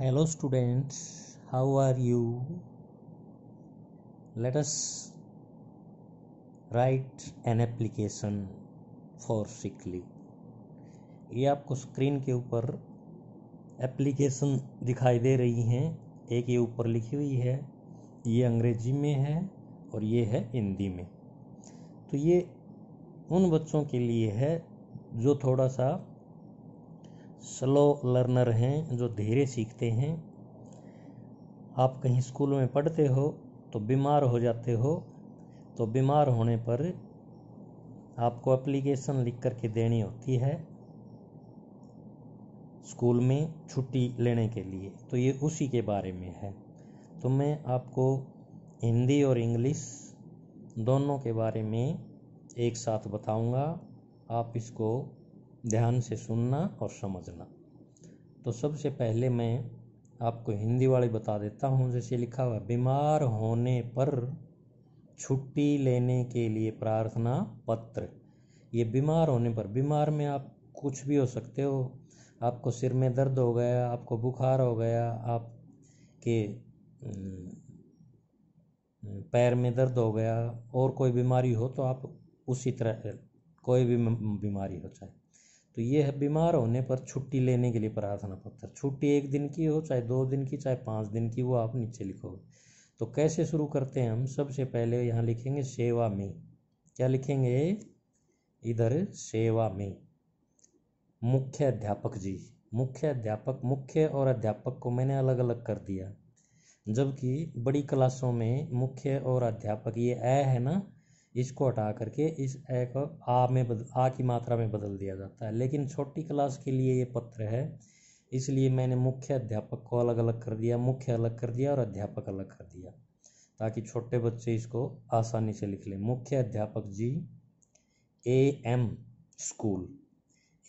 Hello students how are you let us write an application for sick leave ये आपको screen के ऊपर application दिखाई दे रही हैं एक ये ऊपर लिखी हुई है ये अंग्रेजी में है और ये है हिंदी में तो ये उन बच्चों के लिए है जो थोड़ा सा स्लो लर्नर हैं जो धीरे सीखते हैं आप कहीं स्कूल में पढ़ते हो तो बीमार हो जाते हो तो बीमार होने पर आपको एप्लीकेशन लिख कर के देनी होती है स्कूल में छुट्टी लेने के लिए तो ये उसी के बारे में है तो मैं आपको हिंदी और इंग्लिश दोनों के बारे में एक साथ बताऊंगा आप इसको ध्यान से सुनना और समझना तो सबसे पहले मैं आपको हिंदी वाली बता देता हूँ जैसे लिखा हुआ बीमार होने पर छुट्टी लेने के लिए प्रार्थना पत्र ये बीमार होने पर बीमार में आप कुछ भी हो सकते हो आपको सिर में दर्द हो गया आपको बुखार हो गया आपके पैर में दर्द हो गया और कोई बीमारी हो तो आप उसी तरह कोई भी बीमारी हो चाहे तो ये है बीमार होने पर छुट्टी लेने के लिए प्रार्थना पत्र छुट्टी एक दिन की हो चाहे दो दिन की चाहे पाँच दिन की वो आप नीचे लिखोगे तो कैसे शुरू करते हैं हम सबसे पहले यहाँ लिखेंगे सेवा में क्या लिखेंगे इधर सेवा में मुख्य अध्यापक जी मुख्य अध्यापक मुख्य और अध्यापक को मैंने अलग अलग कर दिया जबकि बड़ी क्लासों में मुख्य और अध्यापक ये ए है ना इसको हटा करके इस ए को आ में बदल आ की मात्रा में बदल दिया जाता है लेकिन छोटी क्लास के लिए ये पत्र है इसलिए मैंने मुख्य अध्यापक को अलग अलग कर दिया मुख्य अलग कर दिया और अध्यापक अलग कर दिया ताकि छोटे बच्चे इसको आसानी से लिख लें मुख्य अध्यापक ji A M school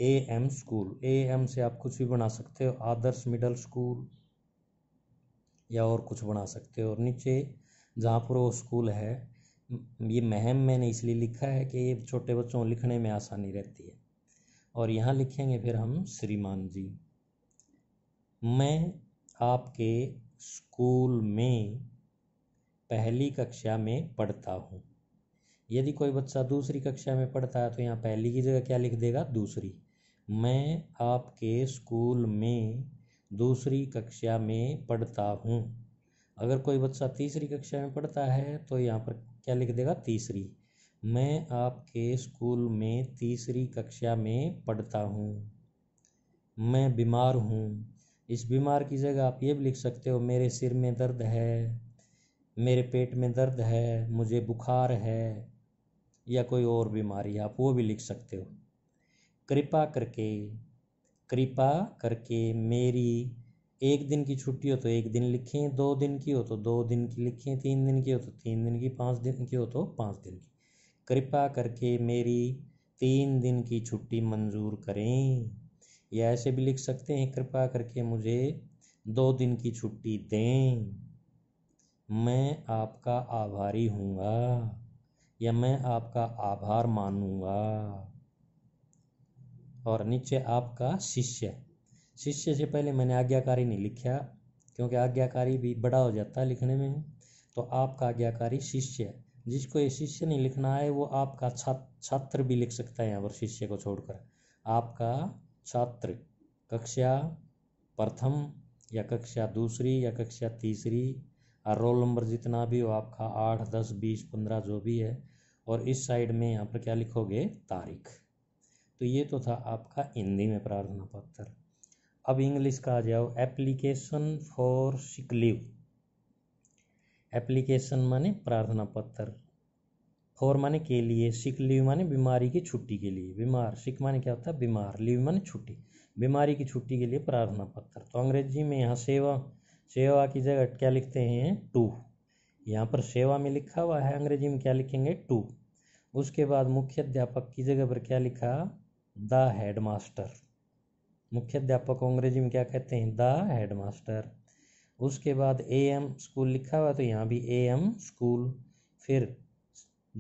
A M school A M से आप कुछ भी बना सकते हो आदर्श मिडल स्कूल या और कुछ बना सकते हो और नीचे जहाँ पर वो स्कूल है ये महम मैंने इसलिए लिखा है कि ये छोटे बच्चों लिखने में आसानी रहती है और यहाँ लिखेंगे फिर हम श्रीमान जी मैं आपके स्कूल में पहली कक्षा में पढ़ता हूँ यदि कोई बच्चा दूसरी कक्षा में पढ़ता है तो यहाँ पहली की जगह क्या लिख देगा दूसरी मैं आपके स्कूल में दूसरी कक्षा में पढ़ता हूँ अगर कोई बच्चा तीसरी कक्षा में पढ़ता है तो यहाँ पर क्या लिख देगा तीसरी मैं आपके स्कूल में तीसरी कक्षा में पढ़ता हूँ मैं बीमार हूँ इस बीमार की जगह आप ये भी लिख सकते हो मेरे सिर में दर्द है मेरे पेट में दर्द है मुझे बुखार है या कोई और बीमारी आप वो भी लिख सकते हो कृपा करके कृपा करके मेरी एक दिन की छुट्टी हो तो एक दिन लिखें दो दिन की हो तो दो दिन की लिखें तीन दिन की हो तो तीन दिन की पाँच दिन की हो तो पाँच दिन की कृपा करके मेरी तीन दिन की छुट्टी मंजूर करें या ऐसे भी लिख सकते हैं कृपा करके मुझे दो दिन की छुट्टी दें मैं आपका आभारी हूँगा या मैं आपका आभार मानूँगा और नीचे आपका शिष्य शिष्य से पहले मैंने आज्ञाकारी नहीं लिखा क्योंकि आज्ञाकारी भी बड़ा हो जाता है लिखने में तो आपका आज्ञाकारी शिष्य है जिसको ये शिष्य नहीं लिखना है वो आपका छात्र भी लिख सकता है यहाँ पर शिष्य को छोड़कर आपका छात्र कक्षा प्रथम या कक्षा दूसरी या कक्षा तीसरी और रोल नंबर जितना भी हो आपका आठ दस बीस पंद्रह जो भी है और इस साइड में यहाँ पर क्या लिखोगे तारीख तो ये तो था आपका हिंदी में प्रार्थना पत्र अब इंग्लिश का आ जाओ application for sick leave application माने प्रार्थना पत्र फॉर माने के लिए सिक लीव माने बीमारी की छुट्टी के लिए बीमार सिक माने क्या होता है बीमार लीव माने छुट्टी बीमारी की छुट्टी के लिए प्रार्थना पत्र तो अंग्रेजी में यहाँ सेवा सेवा की जगह क्या लिखते हैं टू यहाँ पर सेवा में लिखा हुआ है अंग्रेजी में क्या लिखेंगे टू उसके बाद मुख्य अध्यापक की जगह पर क्या लिखा द हेडमास्टर मुख्य को अंग्रेजी में क्या कहते हैं द हेडमास्टर उसके बाद ए एम स्कूल लिखा हुआ है तो यहाँ भी ए एम स्कूल फिर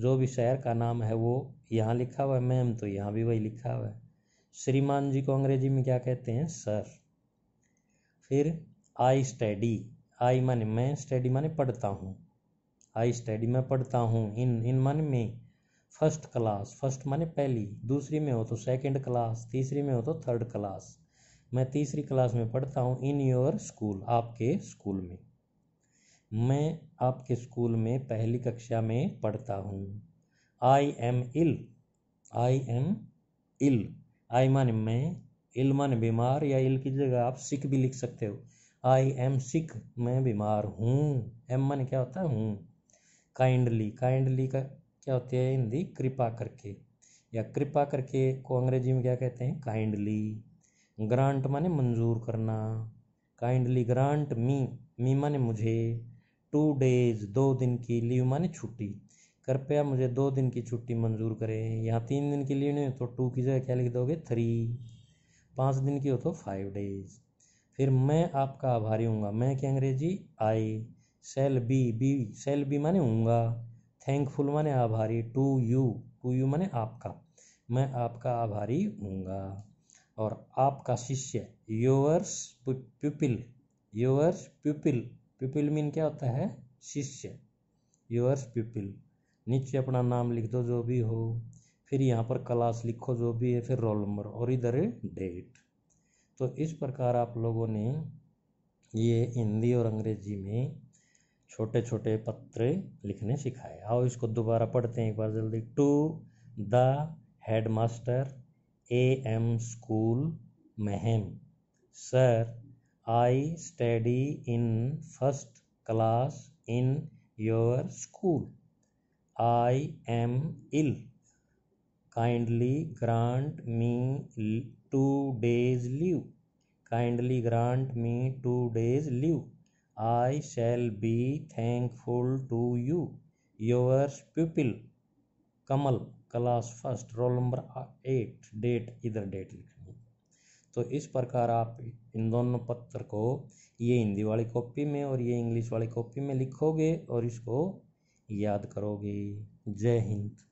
जो भी शहर का नाम है वो यहाँ लिखा हुआ है मैम तो यहाँ भी वही लिखा हुआ है श्रीमान जी को अंग्रेजी में क्या कहते हैं सर फिर आई स्टडी आई माने मैं स्टडी माने पढ़ता हूँ आई स्टडी मैं पढ़ता हूँ इन इन मन में फर्स्ट क्लास फर्स्ट माने पहली दूसरी में हो तो सेकंड क्लास तीसरी में हो तो थर्ड क्लास मैं तीसरी क्लास में पढ़ता हूँ इन योर स्कूल आपके स्कूल में मैं आपके स्कूल में पहली कक्षा में पढ़ता हूँ आई एम इल आई एम इल आई माने मैं इल माने बीमार या इल की जगह आप सिख भी लिख सकते हो आई एम सिख मैं बीमार हूँ एम मन क्या होता है हूँ काइंडली काइंडली का क्या होती है हिंदी कृपा करके या कृपा करके को अंग्रेजी में क्या कहते हैं काइंडली ग्रांट माने मंजूर करना काइंडली ग्रांट मी मी माने मुझे टू डेज दो दिन की लीव माने छुट्टी कृपया मुझे दो दिन की छुट्टी मंजूर करें यहाँ तीन दिन की लीव नहीं हो तो टू की जगह क्या लिख दोगे थ्री पाँच दिन की हो तो फाइव डेज फिर मैं आपका आभारी हूँगा मैं क्या अंग्रेजी I shall be be shall be माने हूँगा थैंकफुल माने आभारी टू यू टू यू माने आपका मैं आपका आभारी हूँगा और आपका शिष्य योअर्स प्यूपिल योअर्स प्यूपिल प्यूपिल मीन क्या होता है शिष्य योअर्स प्यूपिल नीचे अपना नाम लिख दो जो भी हो फिर यहाँ पर क्लास लिखो जो भी है फिर रोल नंबर और इधर डेट तो इस प्रकार आप लोगों ने ये हिंदी और अंग्रेजी में छोटे छोटे पत्र लिखने सिखाए आओ इसको दोबारा पढ़ते हैं एक बार जल्दी to the head master A M school महम sir I study in first class in your school I am ill kindly grant me two days leave kindly grant me two days leave I shall be thankful to you. your pupil Kamal class first roll number eight date इधर date लिखनी तो इस प्रकार आप इन दोनों पत्र को ये हिंदी वाली कॉपी में और ये इंग्लिश वाली कॉपी में लिखोगे और इसको याद करोगे जय हिंद